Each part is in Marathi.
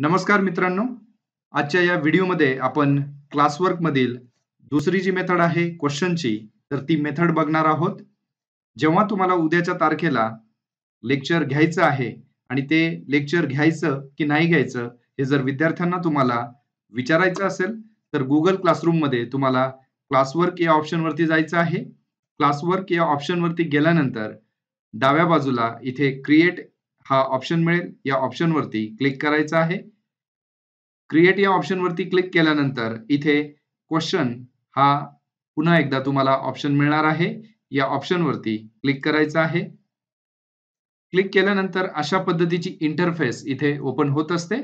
नमस्कार मित्रांनो आजच्या या व्हिडिओमध्ये आपण क्लासवर्क मधील दुसरी जी मेथड आहे क्वेश्चनची तर ती मेथड बघणार आहोत जेव्हा तुम्हाला उद्याच्या तारखेला लेक्चर घ्यायचं आहे आणि ते लेक्चर घ्यायचं की नाही घ्यायचं हे जर विद्यार्थ्यांना तुम्हाला विचारायचं असेल तर गुगल क्लासरूम मध्ये तुम्हाला क्लासवर्क या ऑप्शन वरती जायचं आहे क्लासवर्क या ऑप्शनवरती गेल्यानंतर डाव्या बाजूला इथे क्रिएट हा ऑप्शन मिळेल या ऑप्शनवरती क्लिक करायचं आहे क्रिएट या ऑप्शनवरती क्लिक केल्यानंतर इथे क्वेश्चन हा पुन्हा एकदा तुम्हाला ऑप्शन मिळणार आहे या ऑप्शनवरती क्लिक करायचं आहे क्लिक केल्यानंतर अशा पद्धतीची इंटरफेस इथे ओपन होत असते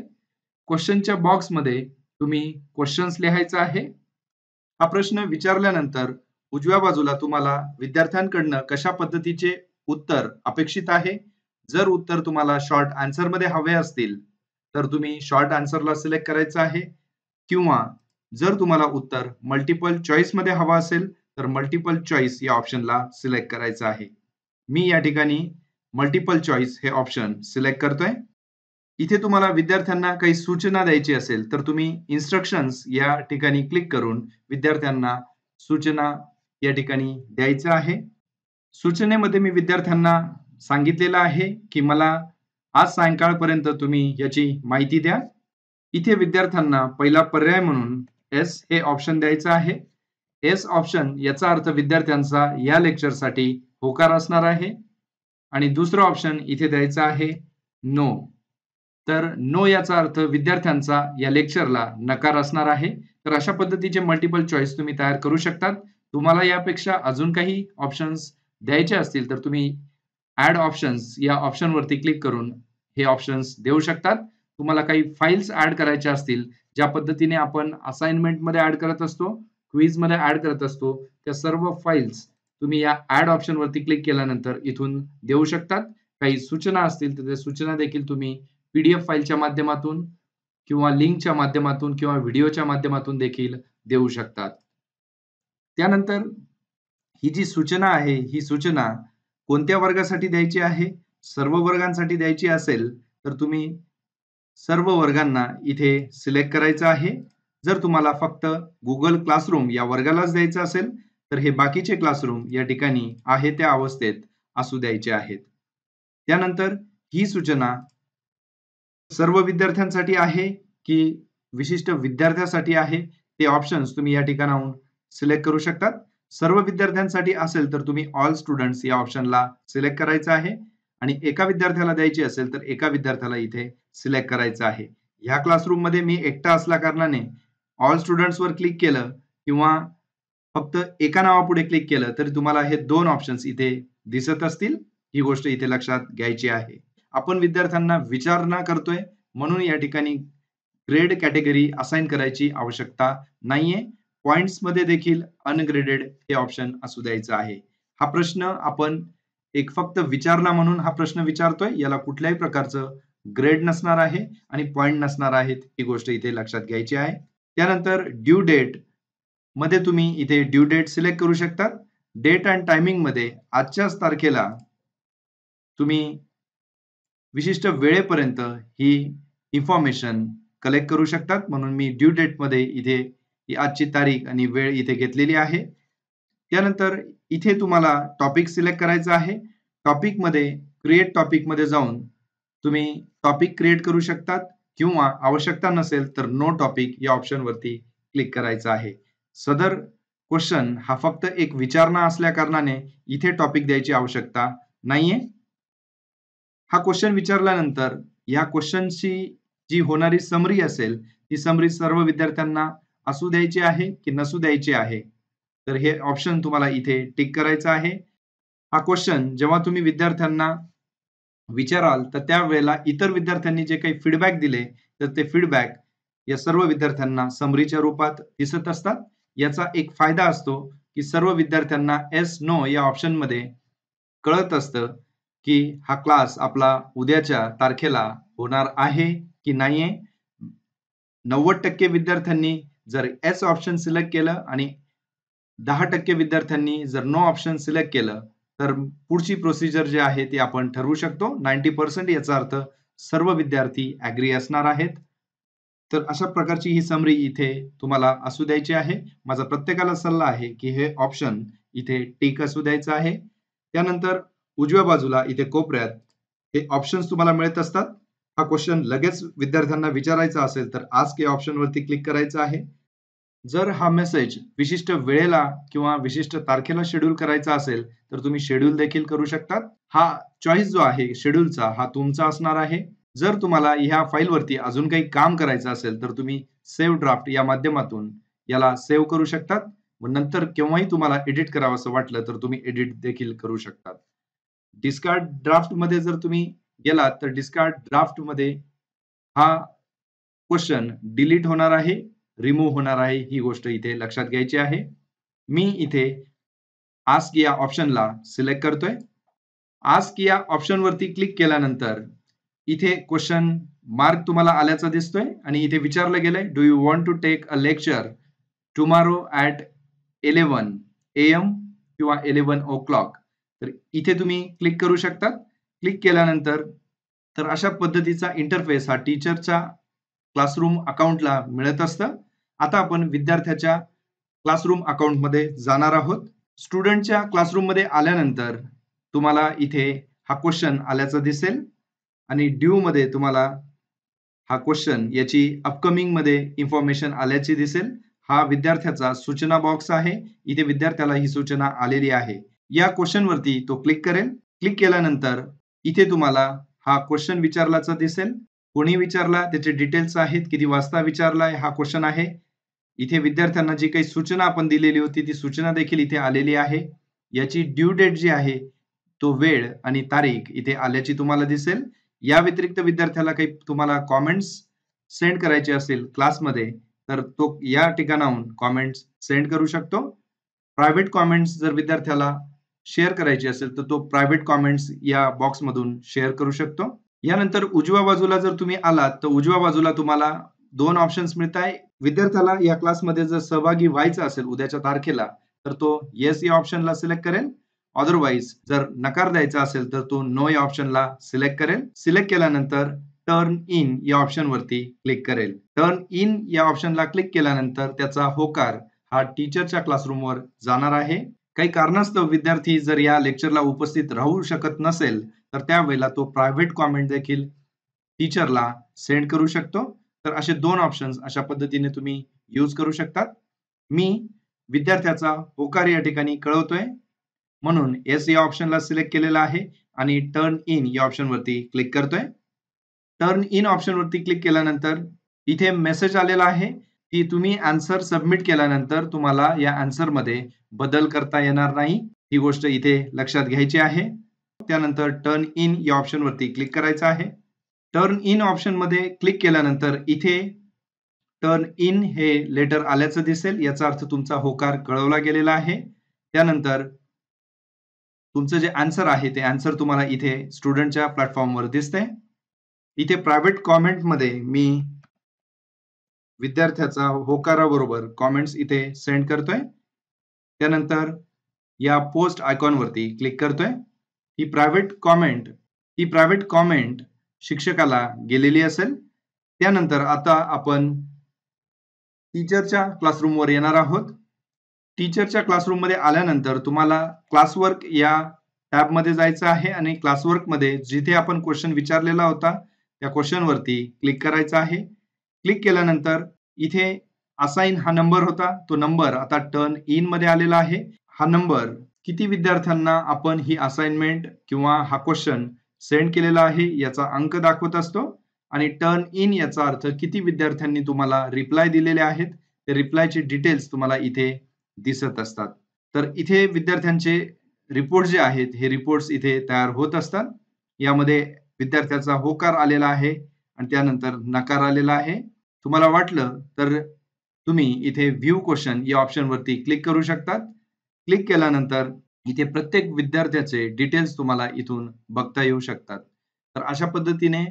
क्वेश्चनच्या बॉक्समध्ये तुम्ही क्वेश्चन्स लिहायचा आहे हा प्रश्न विचारल्यानंतर उजव्या बाजूला तुम्हाला विद्यार्थ्यांकडनं कशा पद्धतीचे उत्तर अपेक्षित आहे जर उत्तर तुम्हाला शॉर्ट आन्सर मध्ये हवे असतील तर तुम्ही शॉर्ट आन्सरला सिलेक्ट करायचं आहे किंवा जर तुम्हाला उत्तर मल्टिपल मध्ये हवा असेल तर मल्टिपल चॉईस या ऑप्शनला सिलेक्ट करायचं आहे मी या ठिकाणी मल्टिपल चॉईस हे ऑप्शन सिलेक्ट करतोय इथे तुम्हाला विद्यार्थ्यांना काही सूचना द्यायची असेल तर तुम्ही इन्स्ट्रक्शन्स या ठिकाणी क्लिक करून विद्यार्थ्यांना सूचना या ठिकाणी द्यायचं आहे सूचनेमध्ये मी विद्यार्थ्यांना सांगितलेलं आहे की मला आज सायंकाळपर्यंत तुम्ही याची माहिती द्या इथे विद्यार्थ्यांना पहिला पर्याय म्हणून एस हे ऑप्शन द्यायचं आहे एस ऑप्शन याचा अर्थ विद्यार्थ्यांचा या लेक्चरसाठी होकार असणार आहे आणि दुसरं ऑप्शन इथे द्यायचा आहे नो तर नो याचा अर्थ विद्यार्थ्यांचा या लेक्चरला नकार असणार आहे तर अशा पद्धतीचे मल्टिपल चॉईस तुम्ही तयार करू शकतात तुम्हाला यापेक्षा अजून काही ऑप्शन्स द्यायचे असतील तर तुम्ही ऍड ऑप्शन्स या ऑप्शनवरती क्लिक करून हे ऑप्शन्स देऊ शकतात तुम्हाला काही फाईल्स ऍड करायच्या असतील ज्या पद्धतीने आपण मध्ये ऍड करत असतो मध्ये ऍड करत असतो त्या सर्व फाईल्स तुम्ही या ऍड ऑप्शनवरती क्लिक केल्यानंतर इथून देऊ शकतात काही सूचना असतील तर त्या सूचना देखील तुम्ही पीडीएफ फाईलच्या माध्यमातून किंवा लिंकच्या माध्यमातून किंवा व्हिडिओच्या माध्यमातून देखील देऊ शकतात त्यानंतर ही जी सूचना आहे ही सूचना कोणत्या वर्गासाठी द्यायची आहे सर्व वर्गांसाठी द्यायची असेल तर तुम्ही सर्व वर्गांना इथे सिलेक्ट करायचं आहे जर तुम्हाला फक्त गुगल क्लासरूम या वर्गालाच द्यायचं असेल तर हे बाकीचे क्लासरूम या ठिकाणी आहे त्या अवस्थेत असू द्यायचे आहेत त्यानंतर ही सूचना सर्व विद्यार्थ्यांसाठी आहे की विशिष्ट विद्यार्थ्यासाठी आहे ते ऑप्शन्स तुम्ही या ठिकाणाहून सिलेक्ट करू शकतात सर्व विद्यार्थ्यांसाठी असेल तर तुम्ही ऑल स्टुडंट्स या ऑप्शनला सिलेक्ट करायचं आहे आणि एका विद्यार्थ्याला द्यायची असेल तर एका विद्यार्थ्याला इथे सिलेक्ट करायचं आहे ह्या क्लासरूम मध्ये मी एकटा असल्या कारणाने ऑल स्टुडंट्स वर क्लिक केलं किंवा फक्त एका नावापुढे क्लिक केलं तरी तुम्हाला हे दोन ऑप्शन्स इथे दिसत असतील ही गोष्ट इथे लक्षात घ्यायची आहे आपण विद्यार्थ्यांना विचारणा करतोय म्हणून या ठिकाणी ग्रेड कॅटेगरी असाइन करायची आवश्यकता नाहीये पॉइंट्स मध्ये देखील अनग्रेडेड हे ऑप्शन असू द्यायचं आहे हा प्रश्न आपण एक फक्त विचारला म्हणून हा प्रश्न विचारतोय याला कुठल्याही प्रकारचं ग्रेड नसणार आहे आणि पॉइंट नसणार आहेत ही गोष्ट इथे लक्षात घ्यायची आहे त्यानंतर ड्यू डेट मध्ये तुम्ही इथे ड्यू डेट सिलेक्ट करू शकतात डेट अँड टायमिंग मध्ये आजच्याच तारखेला तुम्ही विशिष्ट वेळेपर्यंत ही इन्फॉर्मेशन कलेक्ट करू शकतात म्हणून मी ड्यू डेट मध्ये इथे ही आजची तारीख आणि वेळ इथे घेतलेली आहे त्यानंतर इथे तुम्हाला टॉपिक सिलेक्ट करायचं आहे टॉपिकमध्ये क्रिएट टॉपिकमध्ये जाऊन तुम्ही टॉपिक क्रिएट करू शकतात किंवा आवश्यकता नसेल तर नो टॉपिक या ऑप्शनवरती क्लिक करायचं आहे सदर क्वेश्चन हा फक्त एक विचारणा असल्या कारणाने इथे टॉपिक द्यायची आवश्यकता नाहीये हा क्वेश्चन विचारल्यानंतर या क्वेश्चनची जी होणारी समरी असेल ती समरी सर्व विद्यार्थ्यांना असू द्यायचे आहे की नसू द्यायचे आहे तर हे ऑप्शन तुम्हाला इथे टिक करायचं आहे हा क्वेश्चन जेव्हा तुम्ही विद्यार्थ्यांना विचाराल तर त्यावेळेला इतर विद्यार्थ्यांनी जे काही फीडबॅक दिले तर ते फीडबॅक या सर्व विद्यार्थ्यांना समरीच्या रूपात दिसत असतात याचा एक फायदा असतो की सर्व विद्यार्थ्यांना एस नो या ऑप्शनमध्ये कळत असतं की हा क्लास आपला उद्याच्या तारखेला होणार आहे की नाही नव्वद टक्के विद्यार्थ्यांनी जर एस ऑप्शन सिलेक्ट केलं आणि दहा टक्के विद्यार्थ्यांनी जर नो ऑप्शन सिलेक्ट केलं तर पुढची प्रोसिजर जी आहे ती आपण ठरवू शकतो नाईन्टी पर्सेंट याचा अर्थ सर्व विद्यार्थी ऍग्री असणार आहेत तर अशा प्रकारची ही समरी इथे तुम्हाला असू द्यायची आहे माझा प्रत्येकाला सल्ला आहे की हे ऑप्शन इथे टिक असू द्यायचं आहे त्यानंतर उजव्या बाजूला इथे कोपऱ्यात हे ऑप्शन्स तुम्हाला मिळत असतात हा क्वेश्चन लगेच विद्यार्थ्यांना विचारायचा असेल तर आज या ऑप्शनवरती क्लिक करायचं आहे जर हा मेसेज विशिष्ट वेळेला किंवा विशिष्ट तारखेला शेड्यूल करायचा असेल तर तुम्ही शेड्यूल देखील करू शकतात हा चॉईस जो आहे शेड्यूलचा हा तुमचा असणार आहे जर तुम्हाला ह्या फाईलवरती अजून काही काम करायचं असेल तर तुम्ही सेव्ह ड्राफ्ट या माध्यमातून याला सेव्ह करू शकतात व नंतर केव्हाही तुम्हाला एडिट करावं असं वाटलं तर तुम्ही एडिट देखील करू शकतात डिस्कार्ड ड्राफ्ट मध्ये जर तुम्ही गेला तर डिस्कार्ड ड्राफ्ट मध्ये हा क्वेश्चन डिलीट होणार आहे रिमूव्ह होणार आहे ही गोष्ट इथे लक्षात घ्यायची आहे मी इथे आस्क या ऑप्शनला सिलेक्ट करतोय आस्क या ऑप्शन वरती क्लिक केल्यानंतर इथे क्वेश्चन मार्क तुम्हाला आल्याचा दिसतोय आणि इथे विचारलं गेलंय do you want to take a lecture tomorrow at eleven A M किंवा इलेव्हन ओ क्लॉक तर इथे तुम्ही क्लिक करू शकता क्लिक केल्यानंतर तर अशा पद्धतीचा इंटरफेस हा टीचरच्या क्लासरूम अकाउंटला मिळत असतं आता आपण विद्यार्थ्याच्या क्लासरूम अकाउंटमध्ये जाणार आहोत स्टुडंटच्या मध्ये आल्यानंतर तुम्हाला इथे हा क्वेश्चन आल्याचा दिसेल आणि मध्ये तुम्हाला हा क्वेश्चन याची मध्ये इन्फॉर्मेशन आल्याची दिसेल हा विद्यार्थ्याचा सूचना बॉक्स आहे इथे विद्यार्थ्याला ही सूचना आलेली आहे या क्वेश्चनवरती तो क्लिक करेल क्लिक केल्यानंतर इथे तुम्हाला हा क्वेश्चन विचारलाचा दिसेल कोणी विचारला त्याचे डिटेल्स आहेत किती वाजता विचारला हा क्वेश्चन आहे इथे विद्यार्थ्यांना जी काही सूचना आपण दिलेली होती ती सूचना देखील इथे आलेली आहे याची ड्यू डेट जी आहे तो वेळ आणि तारीख इथे आल्याची तुम्हाला दिसेल या व्यतिरिक्त विद्यार्थ्याला काही तुम्हाला कॉमेंट्स सेंड करायचे असेल क्लासमध्ये तर तो या ठिकाणाहून कॉमेंट्स सेंड करू शकतो प्रायव्हेट कॉमेंट्स जर विद्यार्थ्याला शेअर करायची असेल तर तो प्रायव्हेट कॉमेंट्स या बॉक्स मधून शेअर करू शकतो यानंतर उजव्या बाजूला जर तुम्ही आलात तर उजव्या बाजूला तुम्हाला दोन ऑप्शन्स मिळत आहे विद्यार्थ्याला या क्लासमध्ये जर सहभागी व्हायचं असेल उद्याच्या तारखेला तर तो येस या ऑप्शनला सिलेक्ट करेल अदरवाईज जर नकार द्यायचा असेल तर तो नो या ऑप्शनला सिलेक्ट करेल सिलेक्ट केल्यानंतर टर्न इन या ऑप्शन वरती क्लिक करेल टर्न इन या ऑप्शनला क्लिक केल्यानंतर त्याचा होकार हा टीचरच्या क्लासरूमवर जाणार आहे काही कारणास्तव विद्यार्थी जर या लेक्चरला उपस्थित राहू शकत नसेल तर त्यावेळेला तो प्रायव्हेट कॉमेंट देखील टीचरला सेंड करू शकतो तर असे दोन ऑप्शन्स अशा पद्धतीने तुम्ही यूज करू शकतात मी विद्यार्थ्याचा होकार या ठिकाणी कळवतोय म्हणून एस या ऑप्शनला सिलेक्ट केलेला आहे आणि टर्न इन या ऑप्शनवरती क्लिक करतोय टर्न इन ऑप्शनवरती क्लिक केल्यानंतर इथे मेसेज आलेला आहे की तुम्ही आन्सर सबमिट केल्यानंतर तुम्हाला या आन्सरमध्ये बदल करता येणार नाही ही गोष्ट इथे लक्षात घ्यायची आहे त्यानंतर टर्न इन या ऑप्शनवरती क्लिक करायचं आहे टर्न इन ऑप्शनमध्ये क्लिक केल्यानंतर इथे टर्न इन हे लेटर आल्याचं दिसेल याचा अर्थ तुमचा होकार कळवला गेलेला आहे त्यानंतर तुमचं जे आन्सर आहे ते आन्सर तुम्हाला इथे स्टुडंटच्या प्लॅटफॉर्मवर दिसतंय इथे प्रायव्हेट मध्ये मी विद्यार्थ्याचा होकाराबरोबर कॉमेंट्स इथे सेंड करतोय त्यानंतर या पोस्ट आयकॉन वरती क्लिक करतोय ही प्रायव्हेट कॉमेंट ही प्रायव्हेट कॉमेंट शिक्षकाला गेलेली असेल त्यानंतर आता आपण टीचरच्या क्लासरूमवर येणार आहोत टीचरच्या मध्ये आल्यानंतर तुम्हाला क्लासवर्क या टॅब मध्ये जायचं आहे आणि मध्ये जिथे आपण क्वेश्चन विचारलेला होता त्या क्वेश्चनवरती क्लिक करायचं आहे क्लिक केल्यानंतर इथे असाइन हा नंबर होता तो नंबर आता टर्न इन मध्ये आलेला आहे हा नंबर किती विद्यार्थ्यांना आपण ही असाइनमेंट किंवा हा क्वेश्चन सेंड केलेला आहे याचा अंक दाखवत असतो आणि टर्न इन याचा अर्थ किती विद्यार्थ्यांनी तुम्हाला रिप्लाय दिलेले आहेत ते रिप्लायचे डिटेल्स तुम्हाला इथे दिसत असतात तर इथे विद्यार्थ्यांचे रिपोर्ट जे आहेत हे रिपोर्ट्स इथे तयार होत असतात यामध्ये विद्यार्थ्याचा होकार आलेला आहे आणि त्यानंतर नकार आलेला आहे तुम्हाला वाटलं तर तुम्ही इथे व्ह्यू क्वेश्चन या ऑप्शनवरती क्लिक करू शकतात क्लिक केल्यानंतर इथे प्रत्येक विद्यार्थ्याचे डिटेल्स तुम्हाला इथून बघता येऊ शकतात तर अशा पद्धतीने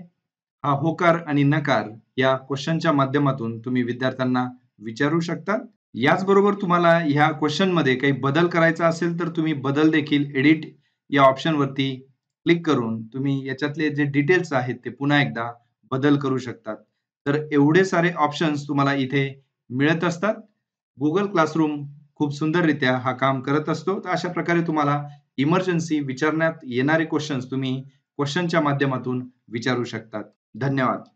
हा होकार आणि नकार या क्वेश्चनच्या माध्यमातून तुम्ही विद्यार्थ्यांना विचारू शकता याचबरोबर तुम्हाला ह्या क्वेश्चनमध्ये काही बदल करायचा असेल तर तुम्ही बदल देखील एडिट या ऑप्शनवरती क्लिक करून तुम्ही याच्यातले जे डिटेल्स आहेत ते पुन्हा एकदा बदल करू शकतात तर एवढे सारे ऑप्शन्स तुम्हाला इथे मिळत असतात गुगल क्लासरूम खूप सुंदररित्या हा काम करत असतो तर अशा प्रकारे तुम्हाला इमर्जन्सी विचारण्यात येणारे क्वेश्चन्स तुम्ही क्वेश्चनच्या माध्यमातून विचारू शकतात धन्यवाद